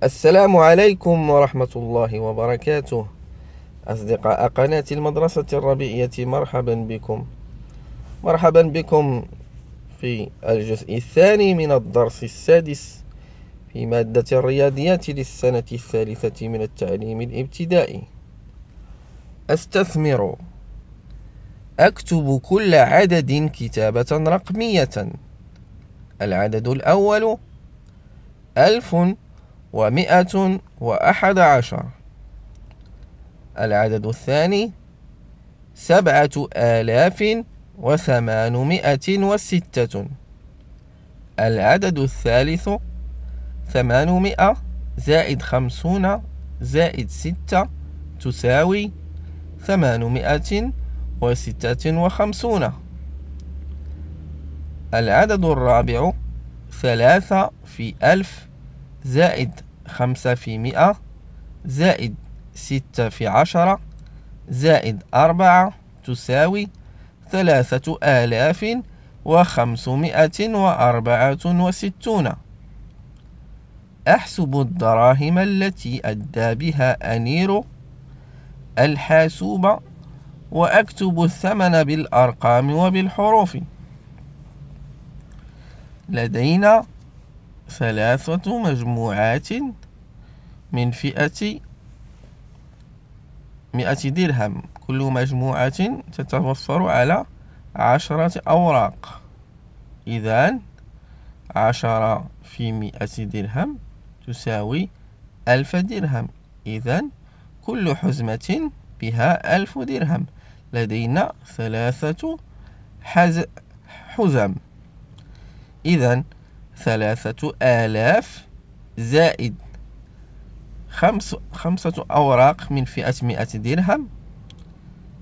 السلام عليكم ورحمة الله وبركاته أصدقاء قناة المدرسة الربيعية مرحبا بكم مرحبا بكم في الجزء الثاني من الدرس السادس في مادة الرياضيات للسنة الثالثة من التعليم الابتدائي أستثمر أكتب كل عدد كتابة رقمية العدد الأول ألف ومئة وأحد عشر العدد الثاني سبعة آلاف وثمانمائة وستة العدد الثالث ثمانمائة زائد خمسون زائد ستة تساوي ثمانمائة وستة وخمسون العدد الرابع ثلاثة في ألف زائد خمسة في مئة زائد ستة في عشرة زائد أربعة تساوي ثلاثة آلاف وخمسمائة وأربعة وستون أحسب الدراهم التي أدى بها أنير الحاسوب وأكتب الثمن بالأرقام وبالحروف لدينا ثلاثة مجموعات من فئة مئة درهم كل مجموعة تتوفر على عشرة أوراق إذا عشرة في مئة درهم تساوي ألف درهم إذا كل حزمة بها ألف درهم لدينا ثلاثة حز... حزم إذا ثلاثة آلاف زائد خمس خمسة أوراق من فئة مئة درهم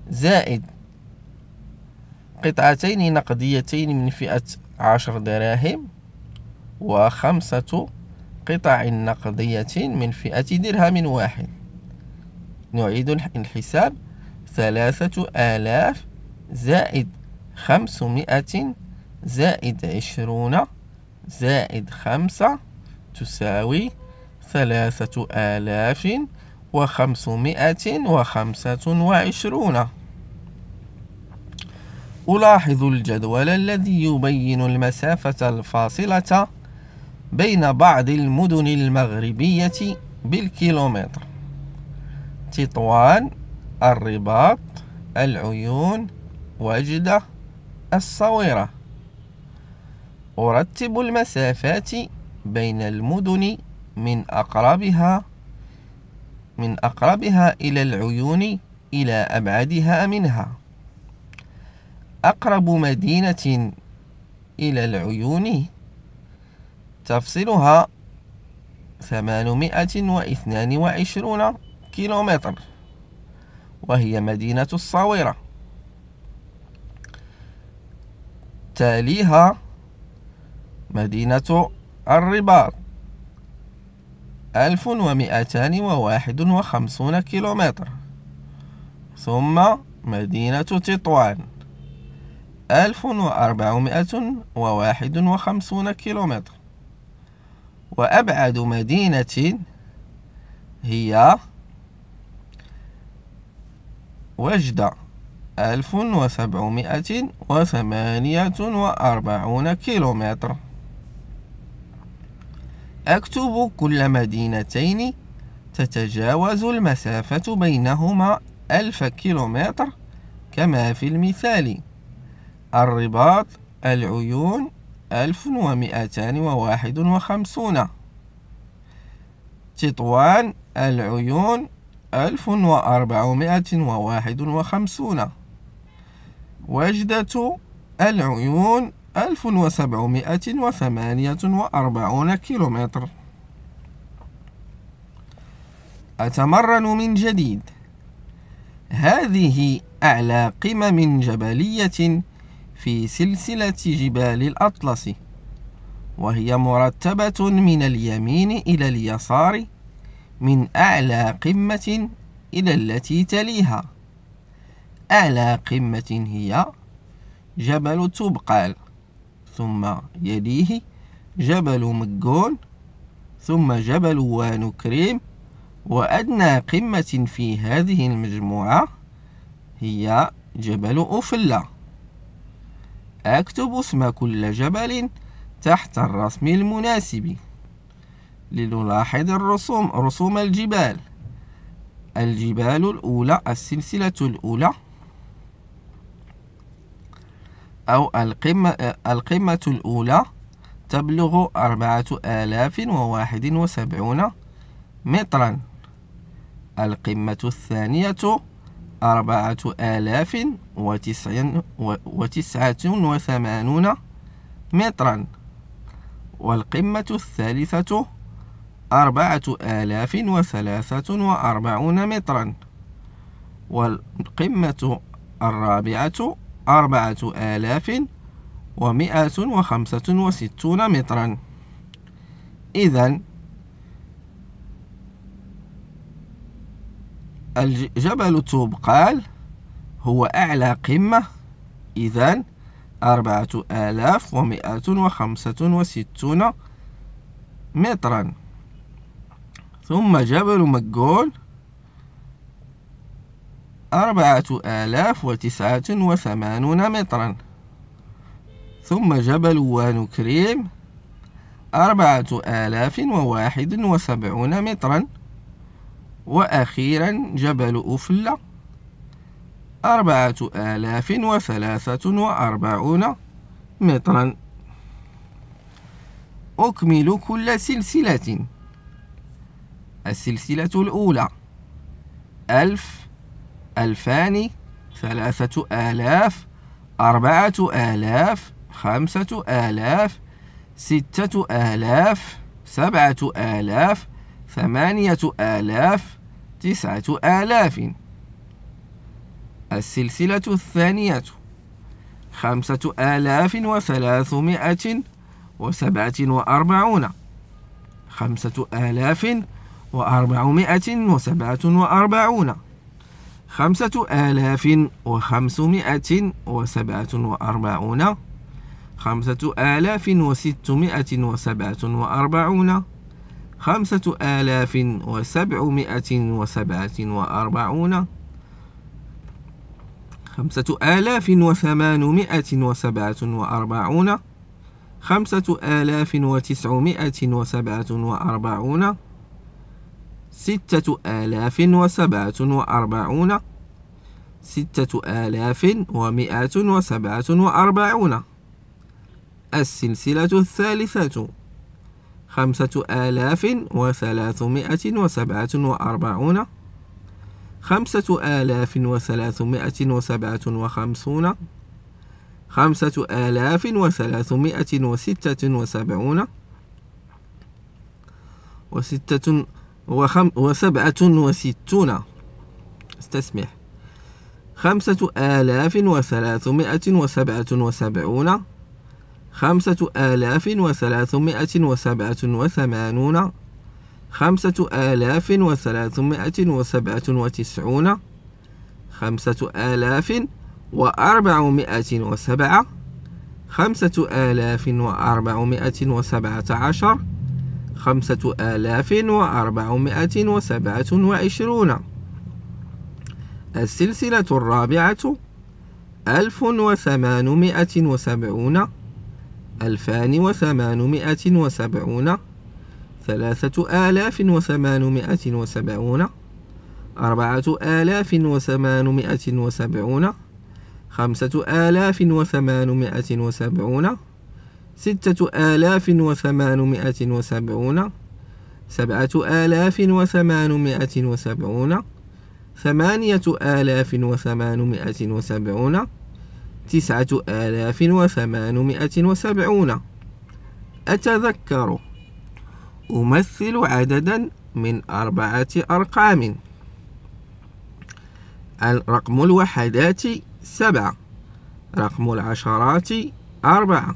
زائد قطعتين نقديتين من فئة عشر دراهم وخمسة قطع نقدية من فئة درهم واحد نعيد الحساب ثلاثة آلاف زائد خمسمائة زائد عشرون زائد خمسة تساوي ثلاثة آلاف وخمسمائة وخمسة وعشرون ألاحظ الجدول الذي يبين المسافة الفاصلة بين بعض المدن المغربية بالكيلومتر تطوان الرباط العيون وجدة الصويرة أرتب المسافات بين المدن من أقربها من أقربها إلى العيون إلى أبعدها منها أقرب مدينة إلى العيون تفصلها 822 كيلومتر وهي مدينة الصويرة تاليها مدينة الرباط ألف ومئتان وواحد وخمسون كيلومتر ثم مدينة تطوان ألف وأربعمائة وواحد وخمسون كيلومتر وأبعد مدينة هي وجدة ألف وسبعمائة وثمانية وأربعون كيلومتر أكتب كل مدينتين تتجاوز المسافة بينهما ألف كيلومتر كما في المثال الرباط العيون ألف ومئتان وواحد وخمسون تطوان العيون ألف وأربعمائة وواحد وخمسون وجدة العيون 1748 وأربعون كيلومتر أتمرن من جديد هذه أعلى قمم جبلية في سلسلة جبال الأطلس وهي مرتبة من اليمين إلى اليسار من أعلى قمة إلى التي تليها أعلى قمة هي جبل تبقال ثم يليه جبل مجون ثم جبل وان كريم وأدنى قمة في هذه المجموعة هي جبل أوفلا أكتب اسم كل جبل تحت الرسم المناسب لنلاحظ الرسوم رسوم الجبال الجبال الأولى السلسلة الأولى أو القمة, القمة الأولى تبلغ أربعة آلاف وواحد وسبعون مترا القمة الثانية أربعة آلاف وتسعة وثمانون مترا والقمة الثالثة أربعة آلاف وثلاثة وأربعون مترا والقمة الرابعة أربعة آلاف ومائة وخمسة وستون مترا إذا جبل توبقال هو أعلى قمة إذا أربعة آلاف ومائة وخمسة وستون مترا ثم جبل مجول أربعة آلاف وتسعة وثمانون مترا ثم جبل وانو كريم أربعة آلاف وواحد وسبعون مترا وأخيرا جبل أفلة أربعة آلاف وثلاثة وأربعون مترا أكمل كل سلسلة السلسلة الأولى ألف ألفان ثلاثة آلاف أربعة آلاف خمسة آلاف ستة آلاف سبعة آلاف ثمانية آلاف تسعة آلاف السلسلة الثانية خمسة آلاف وثلاثمائة وسبعة وأربعون خمسة آلاف وأربعمائة وسبعة وأربعون خمسة آلاف وخمسمائة وسبعة وأربعون خمسة آلاف وستمائة وسبعة وأربعون خمسة آلاف وسبعمائة وسبعة وأربعون خمسة آلاف وثمانمائة وسبعة وأربعون خمسة آلاف وتسعمائة وسبعة وأربعون ستة آلاف وسبعة وأربعون ستة آلاف ومائة وسبعة وأربعون السلسلة الثالثة خمسة آلاف وثلاثمائة وسبعة وأربعون خمسة آلاف وثلاثمائة وسبعة وخمسون خمسة آلاف وثلاثمائة وستة وسبعون وستة وخم وسبعة وستون استسمح خمسة آلاف وثلاثمائة وسبعة وسبعون خمسة آلاف وثلاثمائة وسبعة وثمانون خمسة آلاف وثلاثمائة وسبعة وتسعون خمسة آلاف وأربعمائة وسبعة خمسة آلاف وأربعمائة وسبعة عشر خمسة آلاف وأربعمائة وسبعة وعشرون السلسلة الرابعة ألف وثمانمائة وسبعون ألفان وثمانمائة وسبعون ثلاثة آلاف وثمانمائة وسبعون أربعة آلاف وثمانمائة وسبعون خمسة آلاف وثمانمائة وسبعون ستة آلاف وثمانمائة وسبعون سبعة آلاف وثمانمائة وسبعون ثمانية آلاف وثمانمائة وسبعون تسعة آلاف وثمانمائة وسبعون أتذكر أمثل عددا من أربعة أرقام رقم الوحدات سبعة رقم العشرات أربعة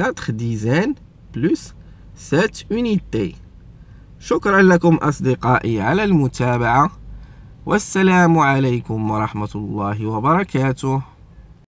4 ديزان بلس 7 اونيتي شكرا لكم أصدقائي على المتابعة والسلام عليكم ورحمة الله وبركاته